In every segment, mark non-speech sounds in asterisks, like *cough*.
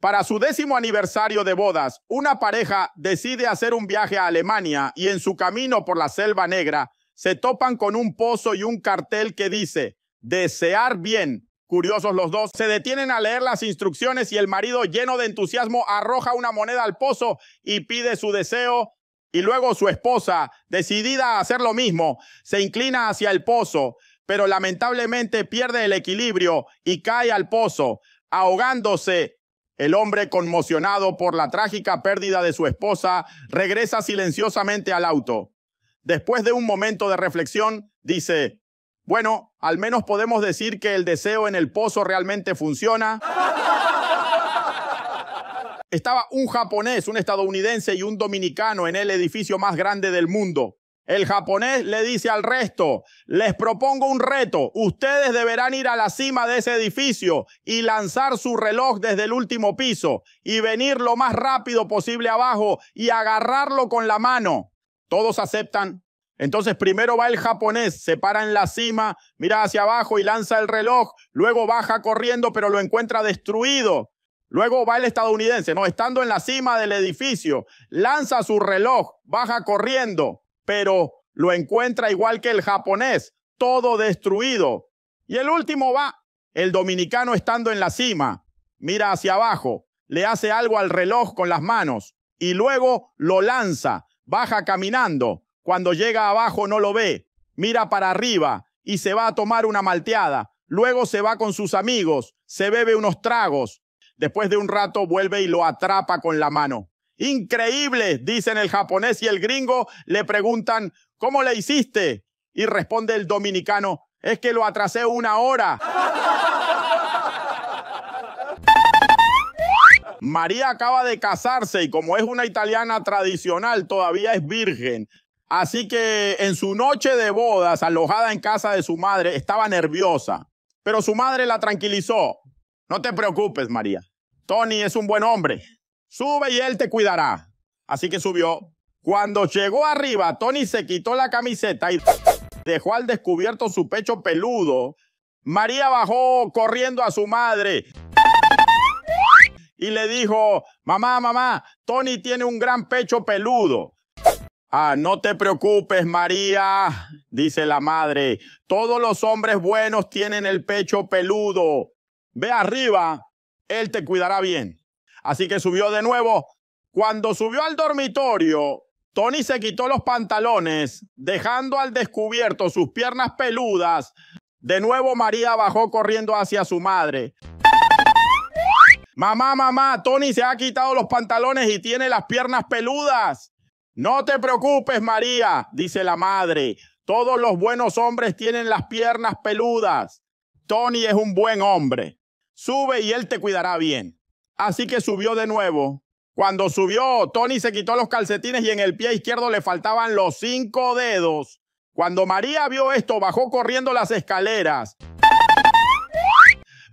Para su décimo aniversario de bodas, una pareja decide hacer un viaje a Alemania y en su camino por la Selva Negra se topan con un pozo y un cartel que dice, desear bien. Curiosos los dos, se detienen a leer las instrucciones y el marido lleno de entusiasmo arroja una moneda al pozo y pide su deseo y luego su esposa, decidida a hacer lo mismo, se inclina hacia el pozo, pero lamentablemente pierde el equilibrio y cae al pozo, ahogándose el hombre, conmocionado por la trágica pérdida de su esposa, regresa silenciosamente al auto. Después de un momento de reflexión, dice, bueno, al menos podemos decir que el deseo en el pozo realmente funciona. Estaba un japonés, un estadounidense y un dominicano en el edificio más grande del mundo. El japonés le dice al resto, les propongo un reto, ustedes deberán ir a la cima de ese edificio y lanzar su reloj desde el último piso y venir lo más rápido posible abajo y agarrarlo con la mano. Todos aceptan. Entonces primero va el japonés, se para en la cima, mira hacia abajo y lanza el reloj, luego baja corriendo pero lo encuentra destruido. Luego va el estadounidense, no, estando en la cima del edificio, lanza su reloj, baja corriendo, pero lo encuentra igual que el japonés, todo destruido. Y el último va, el dominicano estando en la cima, mira hacia abajo, le hace algo al reloj con las manos y luego lo lanza, baja caminando. Cuando llega abajo no lo ve, mira para arriba y se va a tomar una malteada. Luego se va con sus amigos, se bebe unos tragos. Después de un rato vuelve y lo atrapa con la mano. Increíble, dicen el japonés y el gringo. Le preguntan, ¿cómo le hiciste? Y responde el dominicano, es que lo atrasé una hora. *laughs* María acaba de casarse y como es una italiana tradicional, todavía es virgen. Así que en su noche de bodas, alojada en casa de su madre, estaba nerviosa. Pero su madre la tranquilizó. No te preocupes, María. Tony es un buen hombre. Sube y él te cuidará. Así que subió. Cuando llegó arriba, Tony se quitó la camiseta y dejó al descubierto su pecho peludo. María bajó corriendo a su madre y le dijo, mamá, mamá, Tony tiene un gran pecho peludo. Ah, no te preocupes, María, dice la madre. Todos los hombres buenos tienen el pecho peludo. Ve arriba, él te cuidará bien. Así que subió de nuevo. Cuando subió al dormitorio, Tony se quitó los pantalones, dejando al descubierto sus piernas peludas. De nuevo María bajó corriendo hacia su madre. Mamá, mamá, Tony se ha quitado los pantalones y tiene las piernas peludas. No te preocupes, María, dice la madre. Todos los buenos hombres tienen las piernas peludas. Tony es un buen hombre. Sube y él te cuidará bien así que subió de nuevo. Cuando subió, Tony se quitó los calcetines y en el pie izquierdo le faltaban los cinco dedos. Cuando María vio esto, bajó corriendo las escaleras.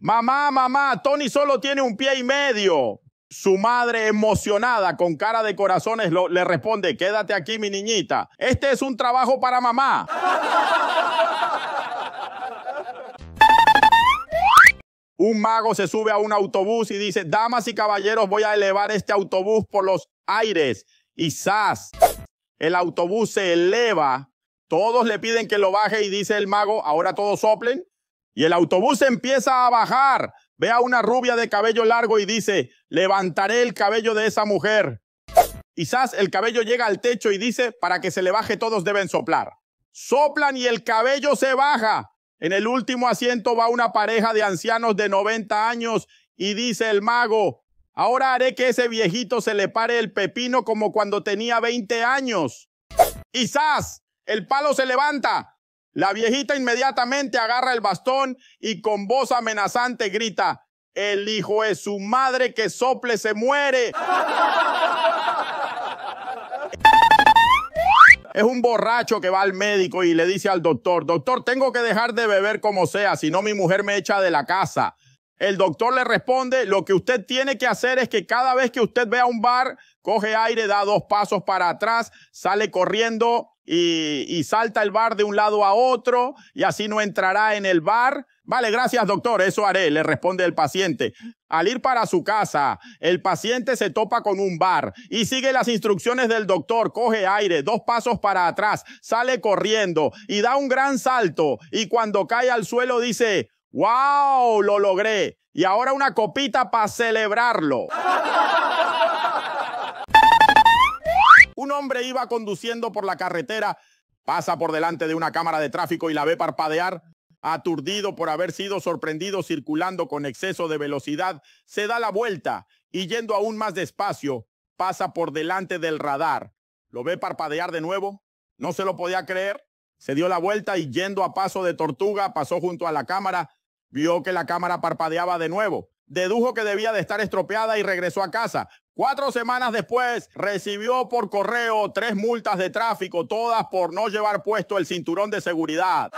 Mamá, mamá, Tony solo tiene un pie y medio. Su madre, emocionada, con cara de corazones, le responde, quédate aquí, mi niñita. Este es un trabajo para mamá. un mago se sube a un autobús y dice, damas y caballeros, voy a elevar este autobús por los aires. Y zas, el autobús se eleva. Todos le piden que lo baje y dice el mago, ahora todos soplen. Y el autobús empieza a bajar. Ve a una rubia de cabello largo y dice, levantaré el cabello de esa mujer. Quizás el cabello llega al techo y dice, para que se le baje todos deben soplar. Soplan y el cabello se baja. En el último asiento va una pareja de ancianos de 90 años y dice el mago, ahora haré que ese viejito se le pare el pepino como cuando tenía 20 años. Quizás el palo se levanta. La viejita inmediatamente agarra el bastón y con voz amenazante grita, el hijo es su madre que sople se muere. es un borracho que va al médico y le dice al doctor, doctor, tengo que dejar de beber como sea, si no mi mujer me echa de la casa. El doctor le responde, lo que usted tiene que hacer es que cada vez que usted vea un bar, coge aire, da dos pasos para atrás, sale corriendo y, y salta el bar de un lado a otro y así no entrará en el bar Vale, gracias doctor, eso haré, le responde el paciente. Al ir para su casa, el paciente se topa con un bar y sigue las instrucciones del doctor, coge aire, dos pasos para atrás, sale corriendo y da un gran salto y cuando cae al suelo dice, wow, lo logré y ahora una copita para celebrarlo. *laughs* un hombre iba conduciendo por la carretera, pasa por delante de una cámara de tráfico y la ve parpadear aturdido por haber sido sorprendido circulando con exceso de velocidad, se da la vuelta y yendo aún más despacio, pasa por delante del radar. Lo ve parpadear de nuevo, no se lo podía creer, se dio la vuelta y yendo a paso de tortuga pasó junto a la cámara, vio que la cámara parpadeaba de nuevo. Dedujo que debía de estar estropeada y regresó a casa. Cuatro semanas después recibió por correo tres multas de tráfico, todas por no llevar puesto el cinturón de seguridad.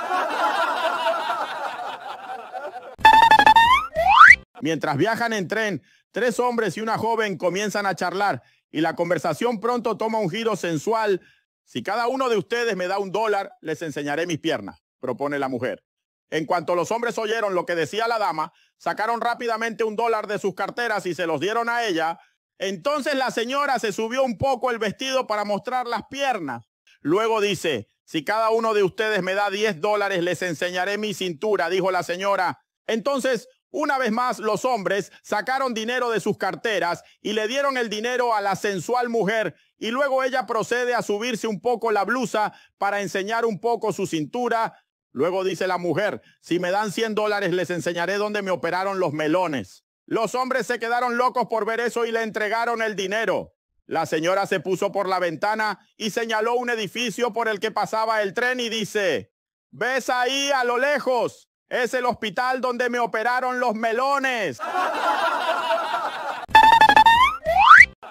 Mientras viajan en tren, tres hombres y una joven comienzan a charlar y la conversación pronto toma un giro sensual. Si cada uno de ustedes me da un dólar, les enseñaré mis piernas, propone la mujer. En cuanto los hombres oyeron lo que decía la dama, sacaron rápidamente un dólar de sus carteras y se los dieron a ella. Entonces la señora se subió un poco el vestido para mostrar las piernas. Luego dice, si cada uno de ustedes me da 10 dólares, les enseñaré mi cintura, dijo la señora. Entonces una vez más, los hombres sacaron dinero de sus carteras y le dieron el dinero a la sensual mujer y luego ella procede a subirse un poco la blusa para enseñar un poco su cintura. Luego dice la mujer, si me dan 100 dólares les enseñaré dónde me operaron los melones. Los hombres se quedaron locos por ver eso y le entregaron el dinero. La señora se puso por la ventana y señaló un edificio por el que pasaba el tren y dice, ¿ves ahí a lo lejos? Es el hospital donde me operaron los melones.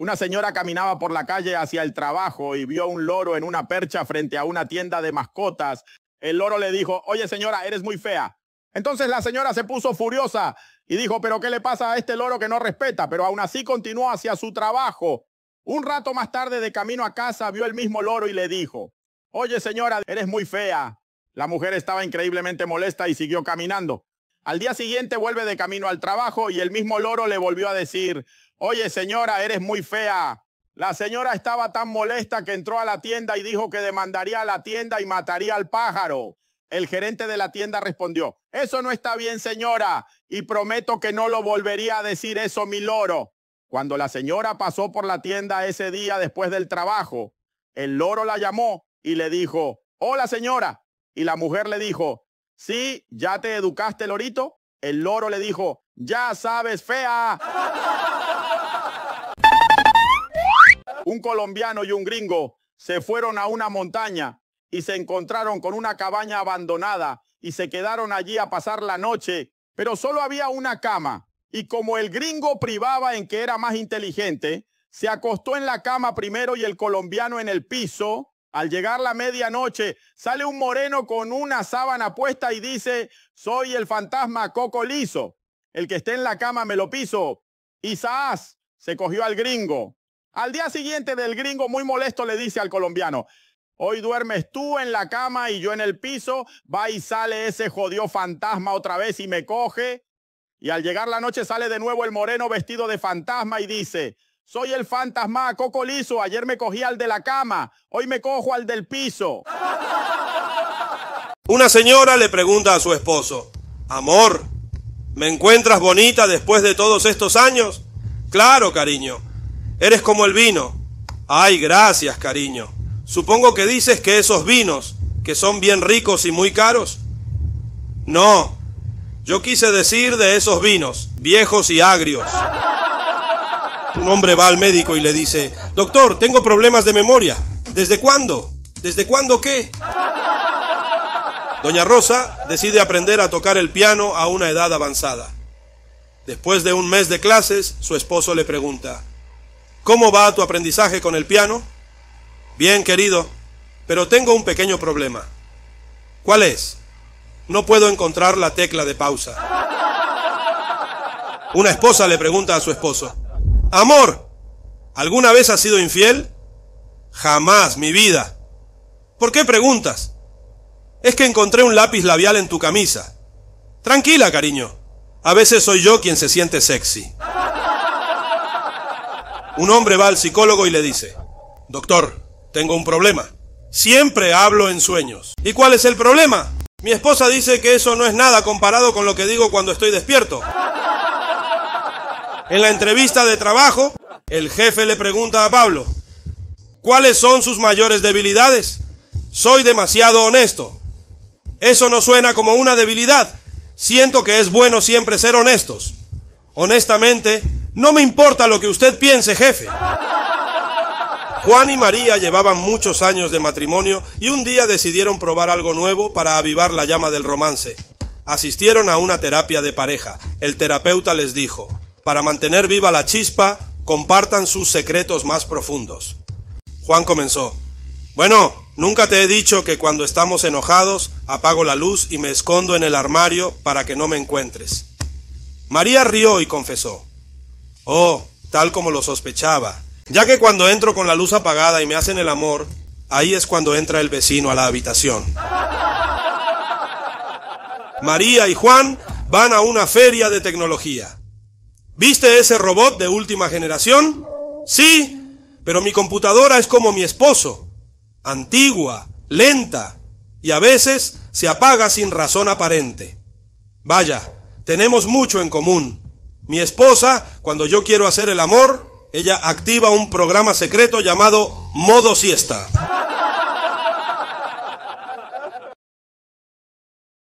Una señora caminaba por la calle hacia el trabajo y vio un loro en una percha frente a una tienda de mascotas. El loro le dijo, oye señora, eres muy fea. Entonces la señora se puso furiosa y dijo, pero ¿qué le pasa a este loro que no respeta? Pero aún así continuó hacia su trabajo. Un rato más tarde de camino a casa vio el mismo loro y le dijo, oye señora, eres muy fea. La mujer estaba increíblemente molesta y siguió caminando. Al día siguiente vuelve de camino al trabajo y el mismo loro le volvió a decir, oye señora, eres muy fea. La señora estaba tan molesta que entró a la tienda y dijo que demandaría a la tienda y mataría al pájaro. El gerente de la tienda respondió, eso no está bien señora y prometo que no lo volvería a decir eso mi loro. Cuando la señora pasó por la tienda ese día después del trabajo, el loro la llamó y le dijo, hola señora, y la mujer le dijo, sí, ya te educaste, lorito. El loro le dijo, ya sabes, fea. un colombiano y un gringo se fueron a una montaña y se encontraron con una cabaña abandonada y se quedaron allí a pasar la noche, pero solo había una cama. Y como el gringo privaba en que era más inteligente, se acostó en la cama primero y el colombiano en el piso al llegar la medianoche, sale un moreno con una sábana puesta y dice, soy el fantasma Coco Liso. El que esté en la cama me lo piso. Isaaz se cogió al gringo. Al día siguiente del gringo, muy molesto, le dice al colombiano, hoy duermes tú en la cama y yo en el piso, va y sale ese jodido fantasma otra vez y me coge. Y al llegar la noche sale de nuevo el moreno vestido de fantasma y dice, soy el fantasma, Coco Liso. Ayer me cogí al de la cama, hoy me cojo al del piso. Una señora le pregunta a su esposo, amor, ¿me encuentras bonita después de todos estos años? Claro, cariño. Eres como el vino. Ay, gracias, cariño. Supongo que dices que esos vinos, que son bien ricos y muy caros. No, yo quise decir de esos vinos, viejos y agrios. Un hombre va al médico y le dice, doctor, tengo problemas de memoria. ¿Desde cuándo? ¿Desde cuándo qué? Doña Rosa decide aprender a tocar el piano a una edad avanzada. Después de un mes de clases, su esposo le pregunta, ¿cómo va tu aprendizaje con el piano? Bien, querido, pero tengo un pequeño problema. ¿Cuál es? No puedo encontrar la tecla de pausa. Una esposa le pregunta a su esposo, Amor, ¿alguna vez has sido infiel? Jamás, mi vida. ¿Por qué preguntas? Es que encontré un lápiz labial en tu camisa. Tranquila, cariño. A veces soy yo quien se siente sexy. Un hombre va al psicólogo y le dice, Doctor, tengo un problema. Siempre hablo en sueños. ¿Y cuál es el problema? Mi esposa dice que eso no es nada comparado con lo que digo cuando estoy despierto. En la entrevista de trabajo, el jefe le pregunta a Pablo, ¿cuáles son sus mayores debilidades? Soy demasiado honesto. Eso no suena como una debilidad. Siento que es bueno siempre ser honestos. Honestamente, no me importa lo que usted piense, jefe. Juan y María llevaban muchos años de matrimonio y un día decidieron probar algo nuevo para avivar la llama del romance. Asistieron a una terapia de pareja. El terapeuta les dijo, para mantener viva la chispa, compartan sus secretos más profundos. Juan comenzó. Bueno, nunca te he dicho que cuando estamos enojados apago la luz y me escondo en el armario para que no me encuentres. María rió y confesó. Oh, tal como lo sospechaba. Ya que cuando entro con la luz apagada y me hacen el amor, ahí es cuando entra el vecino a la habitación. María y Juan van a una feria de tecnología. ¿Viste ese robot de última generación? Sí, pero mi computadora es como mi esposo, antigua, lenta, y a veces se apaga sin razón aparente. Vaya, tenemos mucho en común. Mi esposa, cuando yo quiero hacer el amor, ella activa un programa secreto llamado modo siesta.